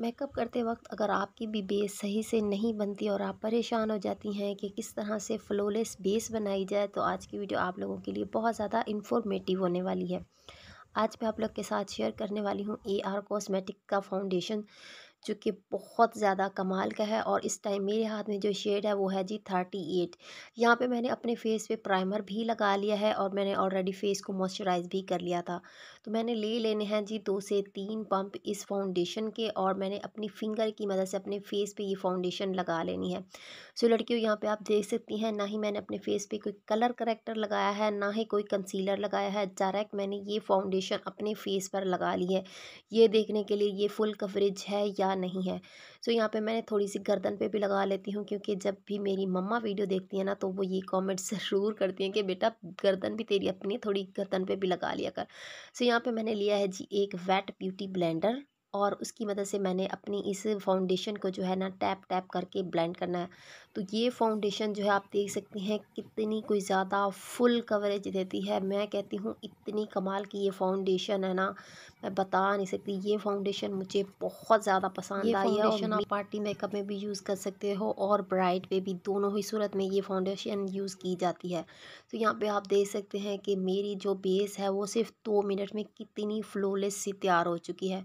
makeup करते वक्त अगर आपकी भी बेस सही से नहीं बनती और आप परेशान हो जाती हैं कि किस तरह से फ्लोलेस बेस बनाई जाए तो आज की वीडियो आप लोगों के लिए बहुत ज़्यादा इन्फॉर्मेटिव होने वाली है आज मैं आप लोग के साथ शेयर करने वाली हूँ ए आर कॉस्मेटिक का फाउंडेशन जो कि बहुत ज़्यादा कमाल का है और इस टाइम मेरे हाथ में जो शेड है वो है जी थर्टी एट यहाँ पर मैंने अपने फेस पे प्राइमर भी लगा लिया है और मैंने ऑलरेडी फेस को मॉइस्चराइज़ भी कर लिया था तो मैंने ले लेने हैं जी दो से तीन पंप इस फाउंडेशन के और मैंने अपनी फिंगर की मदद से अपने फेस पर ये फाउंडेशन लगा लेनी है सो लड़कियों यहाँ पर आप देख सकती हैं ना ही मैंने अपने फेस पर कोई कलर करेक्टर लगाया है ना ही कोई कंसीलर लगाया है डायरेक्ट मैंने ये फाउंडेशन अपने फेस पर लगा ली है ये देखने के लिए ये फुल कवरेज है या ज़्यादा नहीं है सो यहाँ पे मैंने थोड़ी सी गर्दन पे भी लगा लेती हूँ क्योंकि जब भी मेरी मम्मा वीडियो देखती है ना तो वो ये कमेंट ज़रूर करती हैं कि बेटा गर्दन भी तेरी अपनी थोड़ी गर्दन पे भी लगा लिया कर सो यहाँ पे मैंने लिया है जी एक वेट ब्यूटी ब्लेंडर और उसकी मदद से मैंने अपनी इस फाउंडेशन को जो है ना टैप टैप करके ब्लेंड करना है तो ये फाउंडेशन जो है आप देख सकते हैं कितनी कोई ज़्यादा फुल कवरेज देती है मैं कहती हूँ इतनी कमाल की ये फाउंडेशन है ना मैं बता नहीं सकती ये फाउंडेशन मुझे बहुत ज़्यादा पसंद आई है आप पार्टी मेकअप में भी यूज़ कर सकते हो और ब्राइड पे भी दोनों ही सूरत में ये फाउंडेशन यूज़ की जाती है तो यहाँ पर आप देख सकते हैं कि मेरी जो बेस है वो सिर्फ दो मिनट में कितनी फ्लोलेस सी तैयार हो चुकी है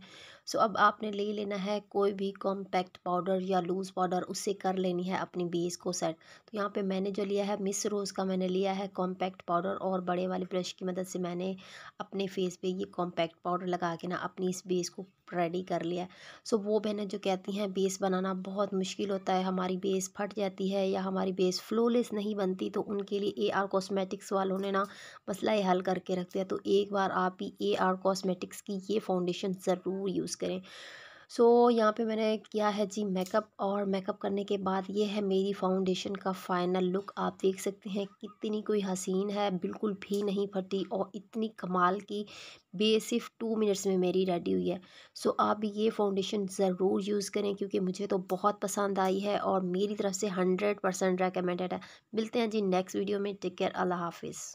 सो अब आपने ले लेना है कोई भी कॉम्पैक्ट पाउडर या लूज़ पाउडर उससे कर लेनी है अपनी बेस को सेट तो यहाँ पे मैंने जो लिया है मिस रोज़ का मैंने लिया है कॉम्पैक्ट पाउडर और बड़े वाले ब्रश की मदद से मैंने अपने फेस पे ये कॉम्पैक्ट पाउडर लगा के ना अपनी इस बेस को रेडी कर लिया सो वो बहनें जो कहती हैं बेस बनाना बहुत मुश्किल होता है हमारी बेस फट जाती है या हमारी बेस फ्लोलेस नहीं बनती तो उनके लिए ए आर कॉस्मेटिक्स वालों ने ना मसला हल करके रख दिया तो एक बार आप ही ए आर कॉस्मेटिक्स की ये फाउंडेशन ज़रूर यूज़ करें सो so, यहाँ पे मैंने किया है जी मेकअप और मेकअप करने के बाद ये है मेरी फाउंडेशन का फाइनल लुक आप देख सकते हैं कितनी कोई हसीन है बिल्कुल भी नहीं फटी और इतनी कमाल की बेसिफ टू मिनट्स में मेरी रेडी हुई है सो so, आप ये फाउंडेशन ज़रूर यूज़ करें क्योंकि मुझे तो बहुत पसंद आई है और मेरी तरफ से हंड्रेड परसेंट है मिलते हैं जी नेक्स्ट वीडियो में टेक केयर अल्लाह हाफिज़